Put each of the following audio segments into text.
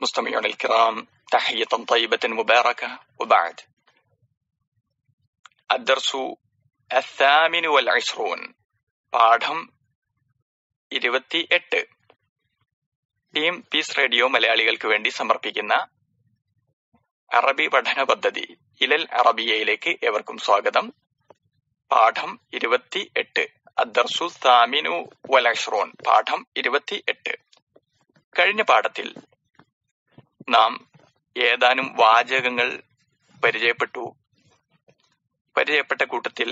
مستمعينا الكرام تحية طيبة مباركة وبعد الدرس الثامن والعشرون പാഠം ഇരുപത്തി എട്ട് ടീം പീസ് റേഡിയോ മലയാളികൾക്ക് വേണ്ടി സമർപ്പിക്കുന്ന അറബി പഠന പദ്ധതി ഇലൽ അറബിയയിലേക്ക് ഏവർക്കും സ്വാഗതം പാഠം ഇരുപത്തി എട്ട് അദ്ദർസു സാമിനു വലഷ്റോൺ പാഠം ഇരുപത്തി എട്ട് കഴിഞ്ഞ പാഠത്തിൽ നാം ഏതാനും വാചകങ്ങൾ പരിചയപ്പെട്ടു പരിചയപ്പെട്ട കൂട്ടത്തിൽ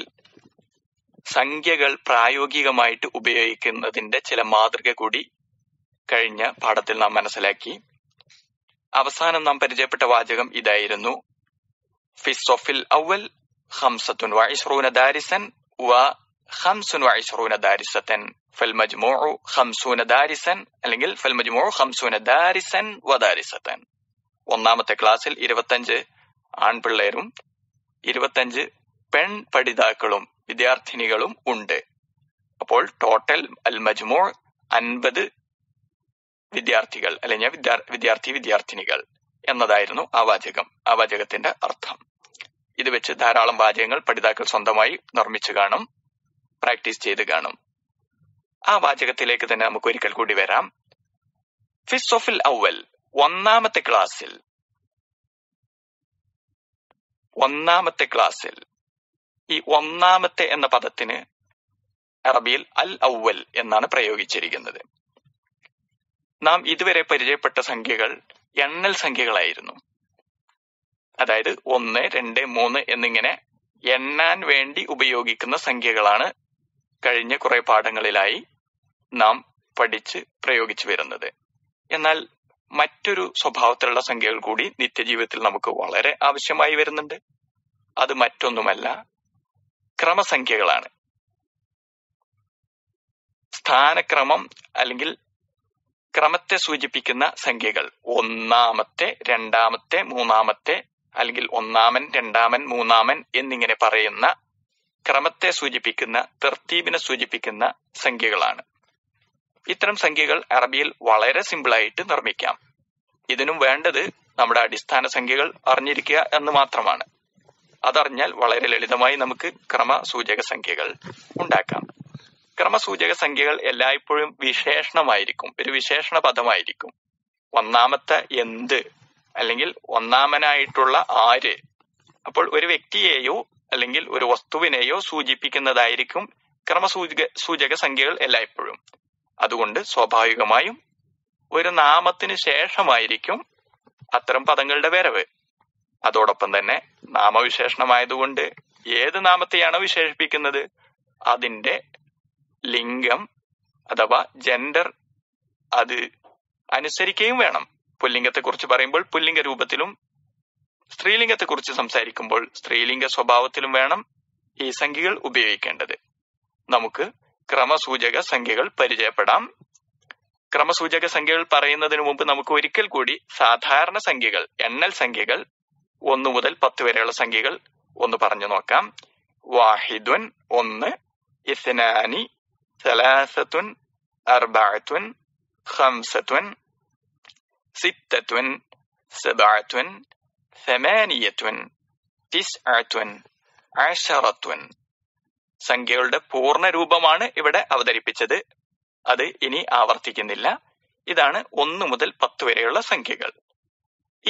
സംഖ്യകൾ പ്രായോഗികമായിട്ട് ഉപയോഗിക്കുന്നതിന്റെ ചില മാതൃക കൂടി കഴിഞ്ഞ പാഠത്തിൽ നാം മനസ്സിലാക്കി അവസാനം നാം പരിചയപ്പെട്ട വാചകം ഇതായിരുന്നു ഫിസ്ഫിൽ അവൽ ഹംസത്തുൻ വൈസ്റൂന ദാരിസൻ വ ഹംസുൻ വൈസ്റൂന ദാരിസത്തൻ ഫൽ ഖംസൂന ദാരിസൻ അല്ലെങ്കിൽ ഫൽ ഖംസൂന ദാരിസൻ വദാരിസത്തൻ ഒന്നാമത്തെ ക്ലാസ്സിൽ ഇരുപത്തഞ്ച് ആൺപിള്ളേരും ഇരുപത്തഞ്ച് പെൺ പഠിതാക്കളും വിദ്യാർത്ഥിനികളും ഉണ്ട് അപ്പോൾ ടോട്ടൽ അൽ മജ്മൂ അൻപത് വിദ്യാർത്ഥികൾ അല്ലെങ്കിൽ വിദ്യാർത്ഥി വിദ്യാർത്ഥിനികൾ എന്നതായിരുന്നു ആ വാചകം ആ വാചകത്തിന്റെ അർത്ഥം ഇത് വെച്ച് ധാരാളം വാചകങ്ങൾ പഠിതാക്കൾ സ്വന്തമായി നിർമ്മിച്ചു കാണും പ്രാക്ടീസ് ചെയ്ത് കാണും ആ വാചകത്തിലേക്ക് തന്നെ നമുക്ക് ഒരിക്കൽ കൂടി വരാം ഫിസോഫിൽ ഔവൽ ഒന്നാമത്തെ ക്ലാസ്സിൽ ഒന്നാമത്തെ ക്ലാസ്സിൽ ഈ ഒന്നാമത്തെ എന്ന പദത്തിന് അറബിയിൽ അൽ ഔവൽ എന്നാണ് പ്രയോഗിച്ചിരിക്കുന്നത് നാം ഇതുവരെ പരിചയപ്പെട്ട സംഖ്യകൾ എണ്ണൽ സംഖ്യകളായിരുന്നു അതായത് ഒന്ന് രണ്ട് മൂന്ന് എന്നിങ്ങനെ എണ്ണാൻ വേണ്ടി ഉപയോഗിക്കുന്ന സംഖ്യകളാണ് കഴിഞ്ഞ കുറെ പാഠങ്ങളിലായി നാം പഠിച്ച് പ്രയോഗിച്ചു വരുന്നത് എന്നാൽ മറ്റൊരു സ്വഭാവത്തിലുള്ള സംഖ്യകൾ കൂടി നിത്യജീവിതത്തിൽ നമുക്ക് വളരെ ആവശ്യമായി വരുന്നുണ്ട് അത് മറ്റൊന്നുമല്ല ക്രമസംഖ്യകളാണ് സ്ഥാനക്രമം അല്ലെങ്കിൽ ക്രമത്തെ സൂചിപ്പിക്കുന്ന സംഖ്യകൾ ഒന്നാമത്തെ രണ്ടാമത്തെ മൂന്നാമത്തെ അല്ലെങ്കിൽ ഒന്നാമൻ രണ്ടാമൻ മൂന്നാമൻ എന്നിങ്ങനെ പറയുന്ന ക്രമത്തെ സൂചിപ്പിക്കുന്ന തെർത്തീബിനെ സൂചിപ്പിക്കുന്ന സംഖ്യകളാണ് ഇത്തരം സംഖ്യകൾ അറബിയിൽ വളരെ സിമ്പിളായിട്ട് നിർമ്മിക്കാം ഇതിനും വേണ്ടത് നമ്മുടെ അടിസ്ഥാന സംഖ്യകൾ അറിഞ്ഞിരിക്കുക എന്ന് മാത്രമാണ് അതറിഞ്ഞാൽ വളരെ ലളിതമായി നമുക്ക് ക്രമസൂചക സംഖ്യകൾ ഉണ്ടാക്കാം ക്രമസൂചക സംഖ്യകൾ എല്ലായ്പ്പോഴും വിശേഷണമായിരിക്കും ഒരു വിശേഷണ പദമായിരിക്കും ഒന്നാമത്തെ എന്ത് അല്ലെങ്കിൽ ഒന്നാമനായിട്ടുള്ള ആര് അപ്പോൾ ഒരു വ്യക്തിയെയോ അല്ലെങ്കിൽ ഒരു വസ്തുവിനെയോ സൂചിപ്പിക്കുന്നതായിരിക്കും ക്രമസൂചക സൂചക സംഖ്യകൾ എല്ലായ്പ്പോഴും അതുകൊണ്ട് സ്വാഭാവികമായും ഒരു നാമത്തിന് ശേഷമായിരിക്കും അത്തരം പദങ്ങളുടെ വരവ് അതോടൊപ്പം തന്നെ നാമവിശേഷണമായതുകൊണ്ട് ഏത് നാമത്തെയാണോ വിശേഷിപ്പിക്കുന്നത് അതിന്റെ ലിംഗം അഥവാ ജെൻഡർ അത് അനുസരിക്കുകയും വേണം പുല്ലിംഗത്തെക്കുറിച്ച് പറയുമ്പോൾ പുല്ലിംഗ രൂപത്തിലും സ്ത്രീലിംഗത്തെക്കുറിച്ച് സംസാരിക്കുമ്പോൾ സ്ത്രീലിംഗ സ്വഭാവത്തിലും വേണം ഈ സംഖ്യകൾ ഉപയോഗിക്കേണ്ടത് നമുക്ക് ക്രമസൂചക സംഖ്യകൾ പരിചയപ്പെടാം ക്രമസൂചക സംഖ്യകൾ പറയുന്നതിന് മുമ്പ് നമുക്ക് ഒരിക്കൽ കൂടി സാധാരണ സംഖ്യകൾ എണ്ണൽ സംഖ്യകൾ ഒന്ന് മുതൽ പത്ത് വരെയുള്ള സംഖ്യകൾ ഒന്ന് പറഞ്ഞു നോക്കാം വാഹിദുൻ ഒന്ന് ഇസ്നാനി സലാസത്തുൻ ഹംസത്വൻ സിത്തത്വൻ സബാത്വൻ സമാനിയത്വൻ തിസ് ആത്വൻ عشرة സംഖ്യകളുടെ രൂപമാണ് ഇവിടെ അവതരിപ്പിച്ചത് അത് ഇനി ആവർത്തിക്കുന്നില്ല ഇതാണ് ഒന്ന് മുതൽ പത്ത് വരെയുള്ള സംഖ്യകൾ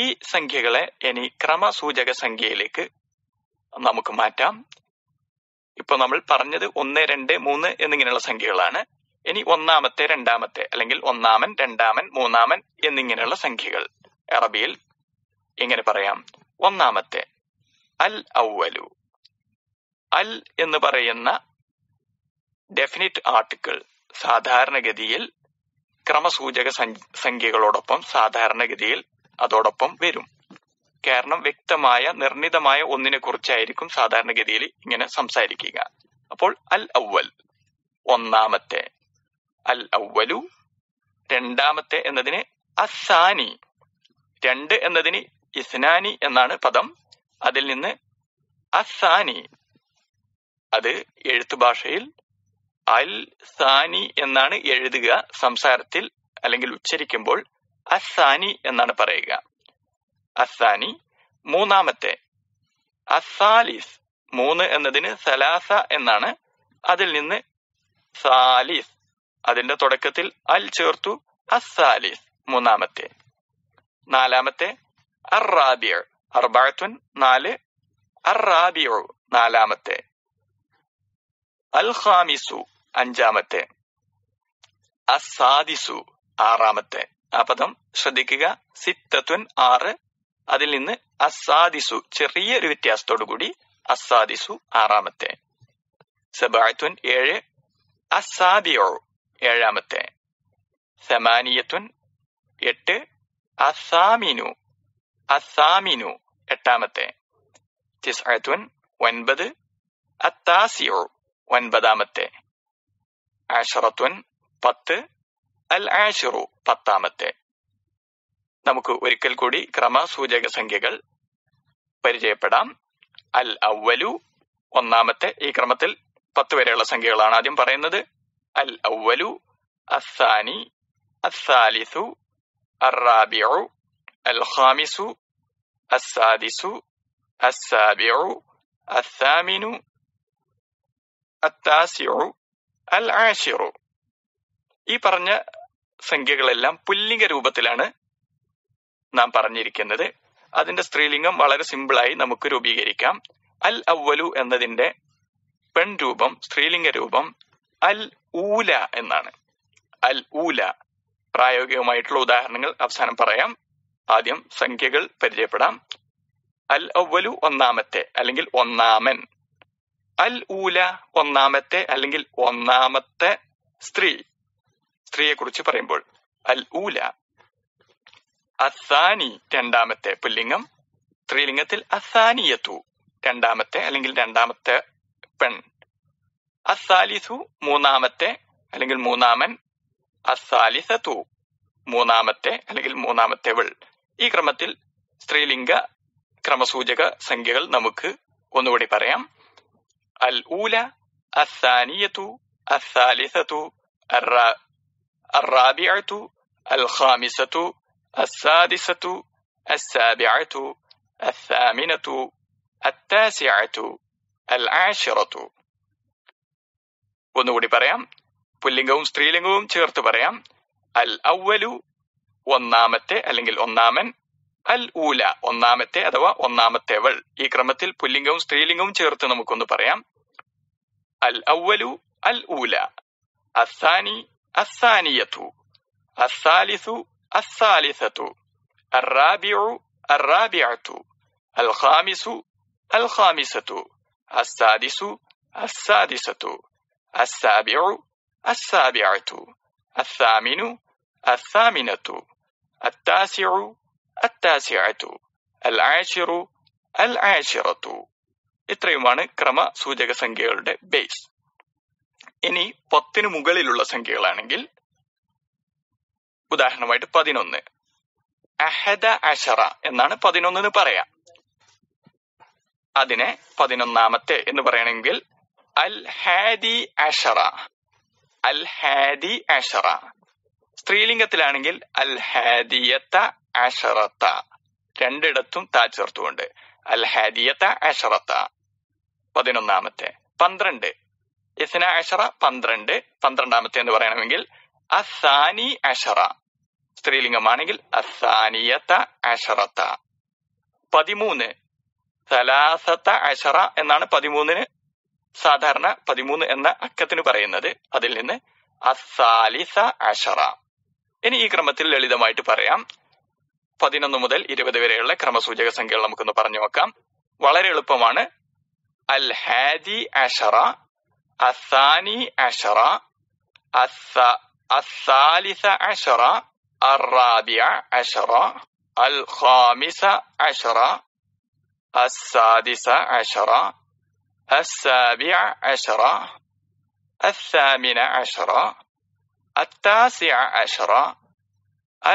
ഈ സംഖ്യകളെ ഇനി ക്രമസൂചക സംഖ്യയിലേക്ക് നമുക്ക് മാറ്റാം ഇപ്പൊ നമ്മൾ പറഞ്ഞത് ഒന്ന് രണ്ട് മൂന്ന് എന്നിങ്ങനെയുള്ള സംഖ്യകളാണ് ഇനി ഒന്നാമത്തെ രണ്ടാമത്തെ അല്ലെങ്കിൽ ഒന്നാമൻ രണ്ടാമൻ മൂന്നാമൻ എന്നിങ്ങനെയുള്ള സംഖ്യകൾ അറബിയിൽ എങ്ങനെ പറയാം ഒന്നാമത്തെ അൽ ഔവലു അൽ എന്ന് പറയുന്ന ഡെഫിനിറ്റ് ആർട്ടിക്കിൾ സാധാരണഗതിയിൽ ക്രമസൂചക സംഖ്യകളോടൊപ്പം സാധാരണഗതിയിൽ അതോടൊപ്പം വരും കാരണം വ്യക്തമായ നിർണിതമായ ഒന്നിനെ കുറിച്ചായിരിക്കും സാധാരണഗതിയിൽ ഇങ്ങനെ സംസാരിക്കുക അപ്പോൾ അൽ ഔവൽ ഒന്നാമത്തെ അൽ ഔവലു രണ്ടാമത്തെ എന്നതിന് അസാനി രണ്ട് എന്നതിന് ഇസ്നാനി എന്നാണ് പദം അതിൽ നിന്ന് അസാനി അത് എഴുത്തു ഭാഷയിൽ അൽ സാനി എന്നാണ് എഴുതുക സംസാരത്തിൽ അല്ലെങ്കിൽ ഉച്ചരിക്കുമ്പോൾ അസാനി എന്നാണ് പറയുക അസാനി മൂന്നാമത്തെ അസാലിസ് മൂന്ന് എന്നതിന് സലാസ എന്നാണ് അതിൽ നിന്ന് സാലിസ് അതിന്റെ തുടക്കത്തിൽ അൽ ചേർത്തു അസാലിസ് മൂന്നാമത്തെ നാലാമത്തെ അറാബിയോ അർബാത്തുൻ നാല് അറാബിയോ നാലാമത്തെ അൽ ഖാമിസു അഞ്ചാമത്തെ അസാദിസു ആറാമത്തെ ആ പദം ശ്രദ്ധിക്കുക സിത്തത്വൻ ആറ് അതിൽ നിന്ന് അസാദിസു ചെറിയ ഒരു കൂടി അസാദിസു ആറാമത്തെ സബായത്വൻ ഏഴ് അസാദിയോ ഏഴാമത്തെ സമാനിയത്വൻ എട്ട് അസാമിനു അസാമിനു എട്ടാമത്തെ തിസ്അത്തുൻ ഒൻപത് അത്താസിയോ ഒൻപതാമത്തെ ആഷറത്തുൻ പത്ത് അൽ ആഷിറു പത്താമത്തെ നമുക്ക് ഒരിക്കൽ കൂടി ക്രമസൂചക സംഖ്യകൾ പരിചയപ്പെടാം അൽ ഔവലു ഒന്നാമത്തെ ഈ ക്രമത്തിൽ പത്ത് വരെയുള്ള സംഖ്യകളാണ് ആദ്യം പറയുന്നത് അൽ ഔവലു അസാനി അസാലിസു അറാബിയു അൽ ഖാമിസു അസാദിസു അസാബിയു അസാമിനു അത്താസിഉ അൽ ആഷിറു ഈ പറഞ്ഞ സംഖ്യകളെല്ലാം പുല്ലിംഗ രൂപത്തിലാണ് നാം പറഞ്ഞിരിക്കുന്നത് അതിന്റെ സ്ത്രീലിംഗം വളരെ സിമ്പിളായി നമുക്ക് രൂപീകരിക്കാം അൽ ഔവലു എന്നതിന്റെ പെൺ രൂപം സ്ത്രീലിംഗ രൂപം അൽ ഊല എന്നാണ് അൽ ഊല പ്രായോഗികമായിട്ടുള്ള ഉദാഹരണങ്ങൾ അവസാനം പറയാം ആദ്യം സംഖ്യകൾ പരിചയപ്പെടാം അൽ ഔവലു ഒന്നാമത്തെ അല്ലെങ്കിൽ ഒന്നാമൻ അൽ ഊല ഒന്നാമത്തെ അല്ലെങ്കിൽ ഒന്നാമത്തെ സ്ത്രീ സ്ത്രീയെ കുറിച്ച് പറയുമ്പോൾ അൽ ഊല അസാനി രണ്ടാമത്തെ പുല്ലിംഗം സ്ത്രീലിംഗത്തിൽ അസാനിയത്തു രണ്ടാമത്തെ അല്ലെങ്കിൽ രണ്ടാമത്തെ പെൺ അസാലിസു മൂന്നാമത്തെ അല്ലെങ്കിൽ മൂന്നാമൻ അസാലിസത്തു മൂന്നാമത്തെ അല്ലെങ്കിൽ മൂന്നാമത്തെ വൾ ഈ ക്രമത്തിൽ സ്ത്രീലിംഗ ക്രമസൂചക സംഖ്യകൾ നമുക്ക് ഒന്നുകൂടി പറയാം الأولى الثانية الثالثة الرا... الرابعة الخامسة السادسة السابعة الثامنة التاسعة العاشرة ونوري بريم بلينغوم ستريلينغوم ചേർത്ത് بريم الأول ഔവലു ഒന്നാമത്തെ الأنامن അൽ ഊല ഒന്നാമത്തെ അഥവാ ഒന്നാമത്തേവൾ ഈ ക്രമത്തിൽ പുല്ലിംഗവും സ്ത്രീലിംഗവും ചേർത്ത് നമുക്കൊന്ന് പറയാം അൽ ഔവലു അൽ ഊല അസാനി അസാനിയത്തു അസാലിസു അസാലിസത്തു അറാബിയു അറാബിയത്തു അൽ ഖാമിസു അൽ ഖാമിസത്തു അസാദിസു അസാദിസത്തു അസാബിയു അസാബിയത്തു الثامن الثامنة التاسع التاسعة العاشر العاشرة ഇത്രയുമാണ് ക്രമ സൂചക സംഖ്യകളുടെ ബേസ് ഇനി പത്തിന് മുകളിലുള്ള സംഖ്യകളാണെങ്കിൽ ഉദാഹരണമായിട്ട് പതിനൊന്ന് അഹദ അഷറ എന്നാണ് പതിനൊന്നെന്ന് പറയാം അതിനെ പതിനൊന്നാമത്തെ എന്ന് പറയണമെങ്കിൽ അൽ ഹാദി അഷറ അൽ ഹാദി അഷറ സ്ത്രീലിംഗത്തിലാണെങ്കിൽ അൽ ഹാദിയത്ത അഷറത്ത രണ്ടിടത്തും താ ചേർത്തുകൊണ്ട് അൽ ഹരിയത്ത അഷറത്ത പതിനൊന്നാമത്തെ പന്ത്രണ്ട് ഇസ്ന അഷറ പന്ത്രണ്ട് പന്ത്രണ്ടാമത്തെ എന്ന് പറയണമെങ്കിൽ അസാനി അഷറ സ്ത്രീലിംഗമാണെങ്കിൽ അസാനിയത്ത അഷറത്ത പതിമൂന്ന് സലാസത്ത അഷറ എന്നാണ് പതിമൂന്നിന് സാധാരണ പതിമൂന്ന് എന്ന അക്കത്തിന് പറയുന്നത് അതിൽ നിന്ന് അസാലിസ അഷറ ഇനി ഈ ക്രമത്തിൽ ലളിതമായിട്ട് പറയാം പതിനൊന്ന് മുതൽ ഇരുപത് വരെയുള്ള ക്രമസൂചക സംഖ്യകൾ നമുക്കൊന്ന് പറഞ്ഞു നോക്കാം വളരെ എളുപ്പമാണ് അൽ ഹാദി അഷറ അസാനി അഷറ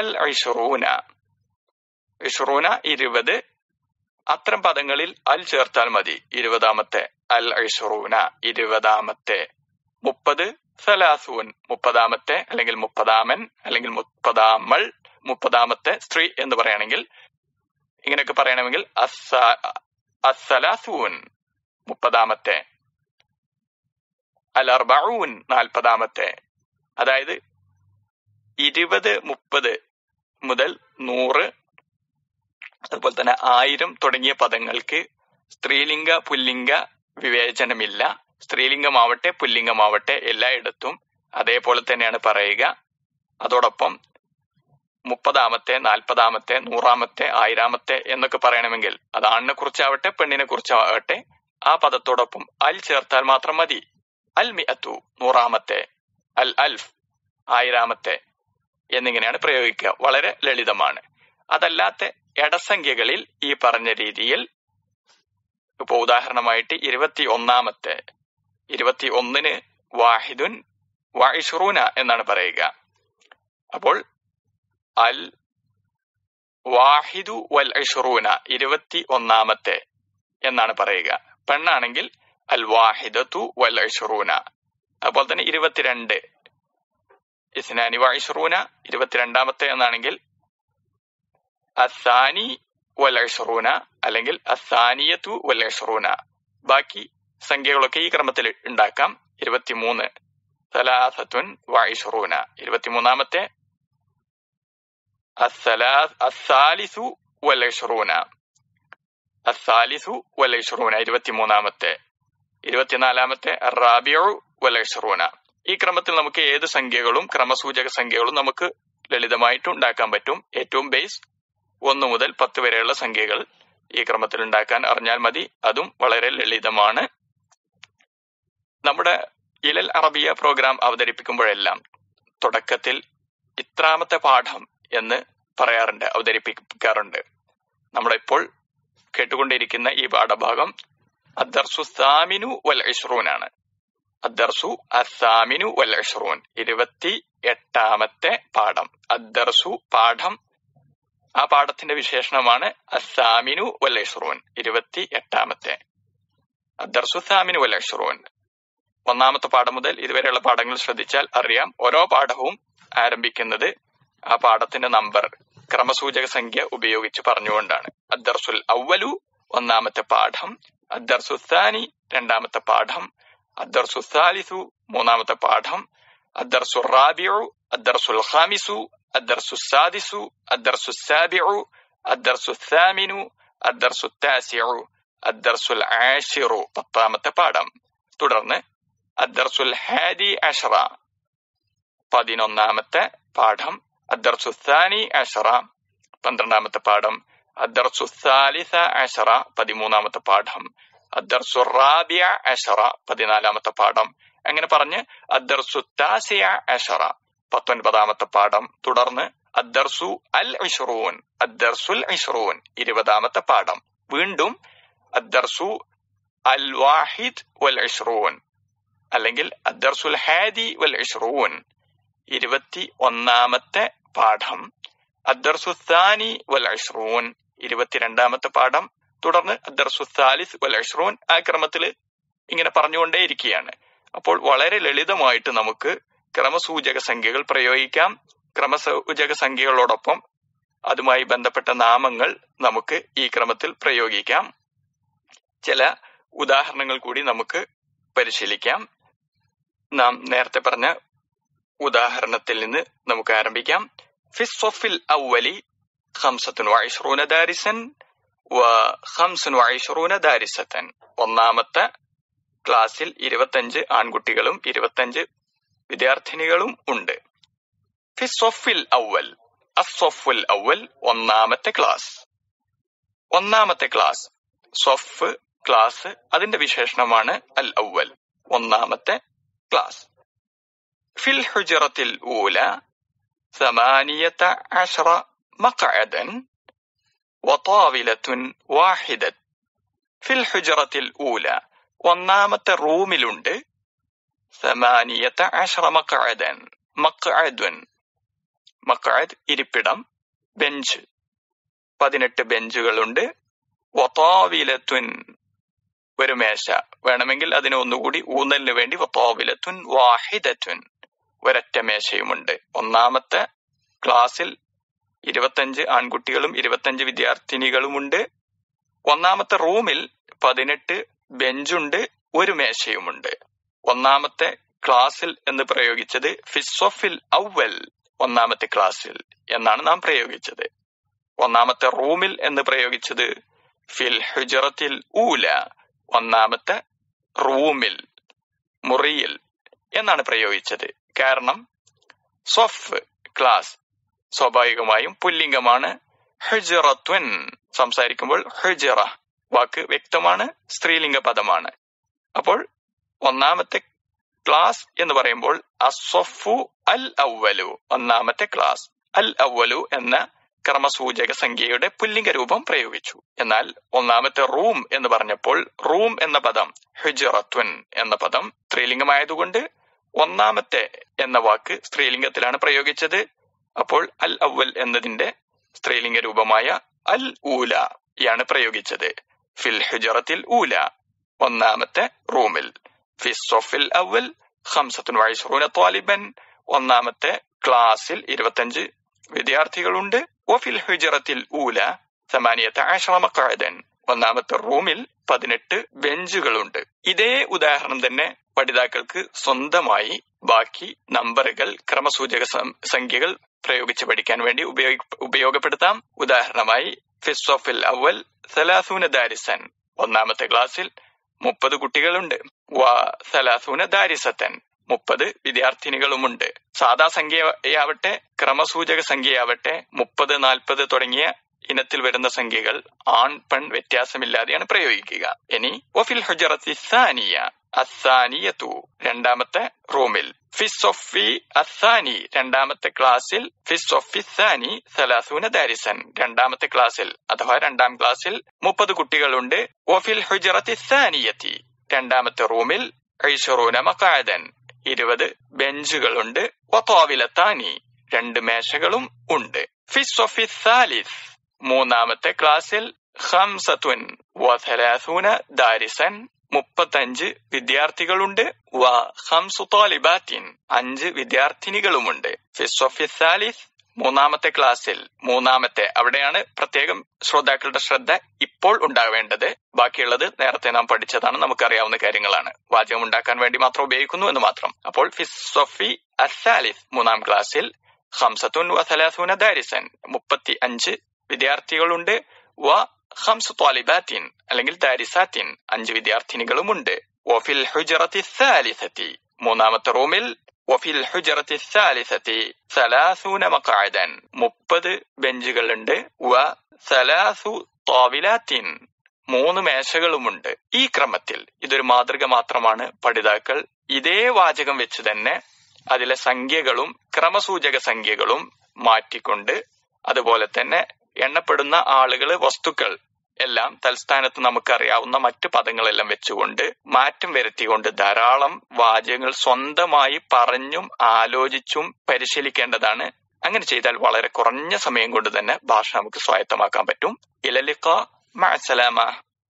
العشرون ഇഷ്റൂന ഇരുപത് അത്തരം പദങ്ങളിൽ അൽ ചേർത്താൽ മതി ഇരുപതാമത്തെ അൽ ഇഷ്റൂന ഇരുപതാമത്തെ മുപ്പത് സലാസൂൻ മുപ്പതാമത്തെ അല്ലെങ്കിൽ മുപ്പതാമൻ അല്ലെങ്കിൽ മുപ്പതാമൾ മുപ്പതാമത്തെ സ്ത്രീ എന്ന് പറയുകയാണെങ്കിൽ ഇങ്ങനെയൊക്കെ പറയണമെങ്കിൽ അസലാസൂൻ മുപ്പതാമത്തെ അൽ അർബഊൻ നാൽപ്പതാമത്തെ അതായത് ഇരുപത് മുപ്പത് മുതൽ നൂറ് അതുപോലെ തന്നെ ആയിരം തുടങ്ങിയ പദങ്ങൾക്ക് സ്ത്രീലിംഗ പുല്ലിംഗ വിവേചനമില്ല സ്ത്രീലിംഗമാവട്ടെ പുല്ലിംഗമാവട്ടെ എല്ലായിടത്തും അതേപോലെ തന്നെയാണ് പറയുക അതോടൊപ്പം മുപ്പതാമത്തെ നാൽപ്പതാമത്തെ നൂറാമത്തെ ആയിരാമത്തെ എന്നൊക്കെ പറയണമെങ്കിൽ അത് ആണിനെ കുറിച്ചാവട്ടെ പെണ്ണിനെ കുറിച്ചാവട്ടെ ആ പദത്തോടൊപ്പം അൽ ചേർത്താൽ മാത്രം മതി അൽ മിഅത്തു നൂറാമത്തെ അൽ അൽഫ് ആയിരാമത്തെ എന്നിങ്ങനെയാണ് പ്രയോഗിക്കുക വളരെ ലളിതമാണ് അതല്ലാത്ത ഇടസംഖ്യകളിൽ ഈ പറഞ്ഞ രീതിയിൽ ഇപ്പോൾ ഉദാഹരണമായിട്ട് ഇരുപത്തി ഒന്നാമത്തെ ഇരുപത്തി ഒന്നിന് വാഹിദുൻ വായിഷുറൂന എന്നാണ് പറയുക അപ്പോൾ അൽ വാഹിദു വൽ ഐഷുറൂന ഇരുപത്തി ഒന്നാമത്തെ എന്നാണ് പറയുക പെണ്ണാണെങ്കിൽ അൽ വാഹിദത്തു വൽ ഐഷുറൂന അതുപോലെ തന്നെ ഇരുപത്തിരണ്ട് ഇസ്നാനി വായിഷുറൂന ഇരുപത്തിരണ്ടാമത്തെ എന്നാണെങ്കിൽ അസാനി വലൈസറൂന അല്ലെങ്കിൽ അസാനിയത്തു വലൈസറൂന ബാക്കി സംഖ്യകളൊക്കെ ഈ ക്രമത്തിൽ ഉണ്ടാക്കാം ഇരുപത്തിമൂന്ന് സലാസത്തുൻ വൈസറൂന ഇരുപത്തിമൂന്നാമത്തെ അസാലിസു വലൈസറൂന അസാലിസു വലൈസറൂന ഇരുപത്തിമൂന്നാമത്തെ ഇരുപത്തിനാലാമത്തെ റാബിയു വലൈസറൂന ഈ ക്രമത്തിൽ നമുക്ക് ഏത് സംഖ്യകളും ക്രമസൂചക സംഖ്യകളും നമുക്ക് ലളിതമായിട്ട് ഉണ്ടാക്കാൻ പറ്റും ഏറ്റവും ബേസ് ഒന്നു മുതൽ പത്ത് വരെയുള്ള സംഖ്യകൾ ഈ ക്രമത്തിൽ ഉണ്ടാക്കാൻ അറിഞ്ഞാൽ മതി അതും വളരെ ലളിതമാണ് നമ്മുടെ ഇലൽ അറബിയ പ്രോഗ്രാം അവതരിപ്പിക്കുമ്പോഴെല്ലാം തുടക്കത്തിൽ ഇത്രാമത്തെ പാഠം എന്ന് പറയാറുണ്ട് അവതരിപ്പിക്കാറുണ്ട് നമ്മളിപ്പോൾ കേട്ടുകൊണ്ടിരിക്കുന്ന ഈ പാഠഭാഗം അദ്ദർസു സാമിനു വൽ ഇഷ്റൂനാണ് അദ്ദർസു അസാമിനു വൽ ഇരുപത്തി എട്ടാമത്തെ പാഠം അദ്ദർസു പാഠം ആ പാഠത്തിന്റെ വിശേഷണമാണ് അസാമിനു വല്ലേശ്വറോൻ ഇരുപത്തി എട്ടാമത്തെ ദർസുസാമിനു വല്ലേശ്വറോൻ ഒന്നാമത്തെ പാഠം മുതൽ ഇതുവരെയുള്ള പാഠങ്ങൾ ശ്രദ്ധിച്ചാൽ അറിയാം ഓരോ പാഠവും ആരംഭിക്കുന്നത് ആ പാഠത്തിന്റെ നമ്പർ ക്രമസൂചക സംഖ്യ ഉപയോഗിച്ച് പറഞ്ഞുകൊണ്ടാണ് അദ്ദർസുൽ അവലു ഒന്നാമത്തെ പാഠം അദ്ദർസുസാനി രണ്ടാമത്തെ പാഠം അദ്ദർസുസാലിസു മൂന്നാമത്തെ പാഠം അദ്ദർസുറാബിയു الدرس الخامس الدرس السادس الدرس السابع الدرس الثامن الدرس التاسع الدرس العاشر بطامة പാഠം تدرن الدرس الحادي عشر പതിനൊന്നാമത്തെ പാഠം الدرس الثاني عشر بندر പന്ത്രണ്ടാമത്തെ പാഠം الدرس الثالث عشر بادمو പതിമൂന്നാമത്തെ പാഠം الدرس الرابع عشر പതിനാലാമത്തെ പാഠം أنا പറഞ്ഞ് الدرس التاسع عشر പത്തൊൻപതാമത്തെ പാഠം തുടർന്ന് അദ്ദർസു അൽ ഇഷറൂൻ അദ്ദർസുൽ ഇഷറൂൻ ഇരുപതാമത്തെ പാഠം വീണ്ടും അദ്ദർസു അൽ വാഹിദ് വൽ ഇഷറൂൻ അല്ലെങ്കിൽ അദ്ദർസുൽ ഹാദി വൽ ഇഷറൂൻ ഇരുപത്തി ഒന്നാമത്തെ പാഠം അദ്ദർസുസ്ഥാനി വൽ ഇഷറൂൻ ഇരുപത്തിരണ്ടാമത്തെ പാഠം തുടർന്ന് അദ്ദർസുസ്ഥാലിസ് വൽ ഇഷറൂൻ ആ ക്രമത്തിൽ ഇങ്ങനെ പറഞ്ഞുകൊണ്ടേയിരിക്കുകയാണ് അപ്പോൾ വളരെ ലളിതമായിട്ട് നമുക്ക് ക്രമസൂചക സംഖ്യകൾ പ്രയോഗിക്കാം ക്രമസൂചക സംഖ്യകളോടൊപ്പം അതുമായി ബന്ധപ്പെട്ട നാമങ്ങൾ നമുക്ക് ഈ ക്രമത്തിൽ പ്രയോഗിക്കാം ചില ഉദാഹരണങ്ങൾ കൂടി നമുക്ക് പരിശീലിക്കാം നാം നേരത്തെ പറഞ്ഞ ഉദാഹരണത്തിൽ നിന്ന് നമുക്ക് ആരംഭിക്കാം ഫിസ്ഫിൽ ഔവലി ഹംസത്തുൻ വായിഷറൂന ദാരിസൻ ഹംസുൻ വായിഷറൂന ദാരിസത്തൻ ഒന്നാമത്തെ ക്ലാസ്സിൽ ഇരുപത്തഞ്ച് ആൺകുട്ടികളും ഇരുപത്തഞ്ച് വിദ്യാർത്ഥിനികളും ഉണ്ട് ഫിസൊഫിൽ അവൽ അസൊഫുൽ അവൽ ഒന്നാമത്തെ ക്ലാസ് ഒന്നാമത്തെ ക്ലാസ് സൊഫ് ക്ലാസ് അതിന്റെ വിശേഷണമാണ് അൽ അവൽ ഒന്നാമത്തെ ക്ലാസ് ഫിൽ ഹുജറത്തിൽ ഊല ثمانية عشر مقعدا وطاولة واحدة في الحجرة الأولى ഒന്നാമത്തെ റൂമിലുണ്ട് സമാനിയത്ത അഷറ മക്കഅദൻ മക്കഅദുൻ മക്കഅദ് ഇരിപ്പിടം ബെഞ്ച് പതിനെട്ട് ബെഞ്ചുകളുണ്ട് വതാവിലത്തുൻ ഒരു മേശ വേണമെങ്കിൽ അതിന് ഒന്നുകൂടി ഊന്നലിന് വേണ്ടി വതാവിലത്തുൻ വാഹിദത്തുൻ ഒരൊറ്റ മേശയുമുണ്ട് ഒന്നാമത്തെ ക്ലാസ്സിൽ ഇരുപത്തഞ്ച് ആൺകുട്ടികളും ഇരുപത്തഞ്ച് വിദ്യാർത്ഥിനികളുമുണ്ട് ഒന്നാമത്തെ റൂമിൽ പതിനെട്ട് ബെഞ്ചുണ്ട് ഒരു മേശയുമുണ്ട് ഒന്നാമത്തെ ക്ലാസ്സിൽ എന്ന് പ്രയോഗിച്ചത് ഫിസോഫിൽ ഔവൽ ഒന്നാമത്തെ ക്ലാസ്സിൽ എന്നാണ് നാം പ്രയോഗിച്ചത് ഒന്നാമത്തെ റൂമിൽ എന്ന് പ്രയോഗിച്ചത് ഫിൽ ഹുജറത്തിൽ ഊല ഒന്നാമത്തെ റൂമിൽ മുറിയിൽ എന്നാണ് പ്രയോഗിച്ചത് കാരണം സൊഫ് ക്ലാസ് സ്വാഭാവികമായും പുല്ലിംഗമാണ് ഹുജറത്വൻ സംസാരിക്കുമ്പോൾ ഹുജറ വാക്ക് വ്യക്തമാണ് സ്ത്രീലിംഗ പദമാണ് അപ്പോൾ ഒന്നാമത്തെ ക്ലാസ് എന്ന് പറയുമ്പോൾ അസ്വഫു അൽ ഔവലു ഒന്നാമത്തെ ക്ലാസ് അൽ ഔവലു എന്ന ക്രമസൂചക സംഖ്യയുടെ പുല്ലിംഗ രൂപം പ്രയോഗിച്ചു എന്നാൽ ഒന്നാമത്തെ റൂം എന്ന് പറഞ്ഞപ്പോൾ റൂം എന്ന പദം ഹുജറത്വൻ എന്ന പദം സ്ത്രീലിംഗമായതുകൊണ്ട് ഒന്നാമത്തെ എന്ന വാക്ക് സ്ത്രീലിംഗത്തിലാണ് പ്രയോഗിച്ചത് അപ്പോൾ അൽ ഔവൽ എന്നതിന്റെ സ്ത്രീലിംഗ രൂപമായ അൽ ഊല പ്രയോഗിച്ചത് ഫിൽ ഹിജറത്തിൽ ഊല ഒന്നാമത്തെ റൂമിൽ ഫി സൊഫിൽ അവൽ ഹംസത്തുൻ വൈസൂന താലിബൻ ഒന്നാമത്തെ ക്ലാസ്സിൽ ഇരുപത്തഞ്ച് വിദ്യാർത്ഥികളുണ്ട് ഒഫിൽ ഹുജറത്തിൽ ഊല സമാനിയത്തെ ആശ്രമക്കായതൻ ഒന്നാമത്തെ റൂമിൽ പതിനെട്ട് ബെഞ്ചുകളുണ്ട് ഇതേ ഉദാഹരണം തന്നെ പഠിതാക്കൾക്ക് സ്വന്തമായി ബാക്കി നമ്പറുകൾ ക്രമസൂചക സംഖ്യകൾ പ്രയോഗിച്ച് പഠിക്കാൻ വേണ്ടി ഉപയോഗപ്പെടുത്താം ഉദാഹരണമായി ഓഫിൽ അവൽ സലാസൂന ദാരിസൻ ഒന്നാമത്തെ ക്ലാസ്സിൽ മുപ്പത് കുട്ടികളുണ്ട് വാ സലാസൂന ദാരിസത്തൻ മുപ്പത് വിദ്യാർത്ഥിനികളുമുണ്ട് സാധാ സംഖ്യയാവട്ടെ ക്രമസൂചക സംഖ്യയാവട്ടെ മുപ്പത് നാൽപ്പത് തുടങ്ങിയ ഇനത്തിൽ വരുന്ന സംഖ്യകൾ ആൺ പെൺ വ്യത്യാസമില്ലാതെയാണ് പ്രയോഗിക്കുക ഇനി വഫിൽ ഹുജറത്തി സാനിയ അസാനിയത്തു രണ്ടാമത്തെ റൂമിൽ ഫിസൊഫി അസാനി രണ്ടാമത്തെ ക്ലാസ്സിൽ സാനി സലാസൂന ദാരിസൻ രണ്ടാമത്തെ ക്ലാസ്സിൽ അഥവാ രണ്ടാം ക്ലാസ്സിൽ മുപ്പത് കുട്ടികളുണ്ട് ഒഫിൽ ഹുജറത്തിസാനിയത്തി രണ്ടാമത്തെ റൂമിൽ ഐഷറൂന മക്കായതൻ ഇരുപത് ബെഞ്ചുകളുണ്ട് ഒത്തോവിലത്താനി രണ്ട് മേശകളും ഉണ്ട് സാലിസ് മൂന്നാമത്തെ ക്ലാസ്സിൽ ഹംസത്തുൻ വസലാസൂന ദാരിസൻ മുപ്പത്തഞ്ച് വിദ്യാർത്ഥികളുണ്ട് വ ഹംസു അഞ്ച് വിദ്യാർത്ഥിനികളുമുണ്ട് ഫിസ്വഫിസാലിസ് മൂന്നാമത്തെ ക്ലാസ്സിൽ മൂന്നാമത്തെ അവിടെയാണ് പ്രത്യേകം ശ്രോതാക്കളുടെ ശ്രദ്ധ ഇപ്പോൾ ഉണ്ടാവേണ്ടത് ബാക്കിയുള്ളത് നേരത്തെ നാം പഠിച്ചതാണ് നമുക്കറിയാവുന്ന കാര്യങ്ങളാണ് വാചകം ഉണ്ടാക്കാൻ വേണ്ടി മാത്രം ഉപയോഗിക്കുന്നു എന്ന് മാത്രം അപ്പോൾ ഫിസൊഫി അസാലിസ് മൂന്നാം ക്ലാസ്സിൽ ഹംസത്തുൻ വസലാസുന ദാരിസൻ മുപ്പത്തി അഞ്ച് വിദ്യാർത്ഥികളുണ്ട് വ ഹംസു ത്വാലിബാത്തിൻ അല്ലെങ്കിൽ താരിസാത്തിൻ അഞ്ച് വിദ്യാർത്ഥിനികളുമുണ്ട് വഫിൽ ഹുജറത്തി സാലിസത്തി മൂന്നാമത്തെ റൂമിൽ വഫിൽ ഹുജറത്തി സാലിസത്തി സലാസൂന മക്കായതൻ മുപ്പത് ബെഞ്ചുകളുണ്ട് വ സലാസു ത്വാവിലാത്തിൻ മൂന്ന് മേശകളുമുണ്ട് ഈ ക്രമത്തിൽ ഇതൊരു മാതൃക മാത്രമാണ് പഠിതാക്കൾ ഇതേ വാചകം വെച്ച് തന്നെ അതിലെ സംഖ്യകളും ക്രമസൂചക സംഖ്യകളും മാറ്റിക്കൊണ്ട് അതുപോലെ തന്നെ എണ്ണപ്പെടുന്ന ആളുകൾ വസ്തുക്കൾ എല്ലാം തൽസ്ഥാനത്ത് നമുക്കറിയാവുന്ന മറ്റ് പദങ്ങളെല്ലാം വെച്ചുകൊണ്ട് മാറ്റം വരുത്തിക്കൊണ്ട് ധാരാളം വാചകങ്ങൾ സ്വന്തമായി പറഞ്ഞും ആലോചിച്ചും പരിശീലിക്കേണ്ടതാണ് അങ്ങനെ ചെയ്താൽ വളരെ കുറഞ്ഞ സമയം കൊണ്ട് തന്നെ ഭാഷ നമുക്ക് സ്വായത്തമാക്കാൻ പറ്റും ഇലലിക്ക മാസലാമ